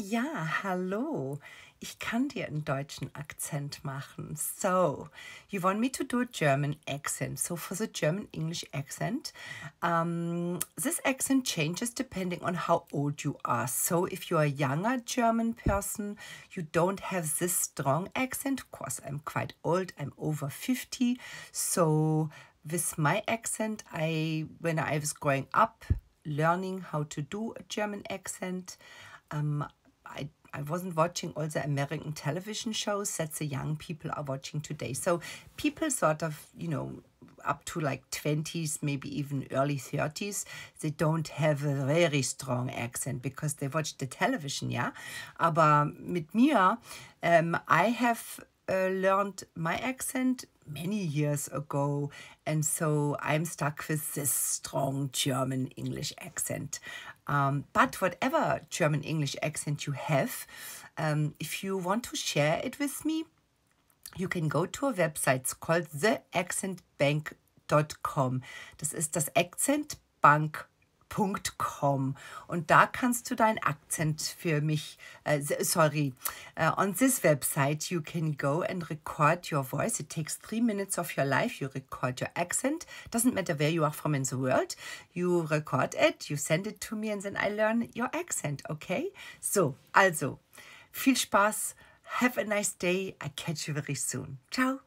Ja, hallo. Ich kann dir einen deutschen Akzent machen. So, you want me to do a German accent. So for the German English accent, um, this accent changes depending on how old you are. So if you are a younger German person, you don't have this strong accent. Of course, I'm quite old. I'm over 50. So with my accent, I when I was growing up, learning how to do a German accent, um, I I wasn't watching all the American television shows that the young people are watching today. So people sort of, you know, up to like 20s, maybe even early 30s, they don't have a very strong accent because they watch the television, yeah? Aber mit mir, um, I have uh, learned my accent many years ago. And so I'm stuck with this strong German English accent. Um, but whatever German English accent you have, um, if you want to share it with me, you can go to a website it's called theaccentbank.com. Das ist das Accent Bank und da kannst du dein Akzent für mich, äh, sorry, uh, on this website you can go and record your voice. It takes three minutes of your life. You record your accent. Doesn't matter where you are from in the world. You record it, you send it to me and then I learn your accent, okay? So, also, viel Spaß. Have a nice day. I catch you very soon. Ciao.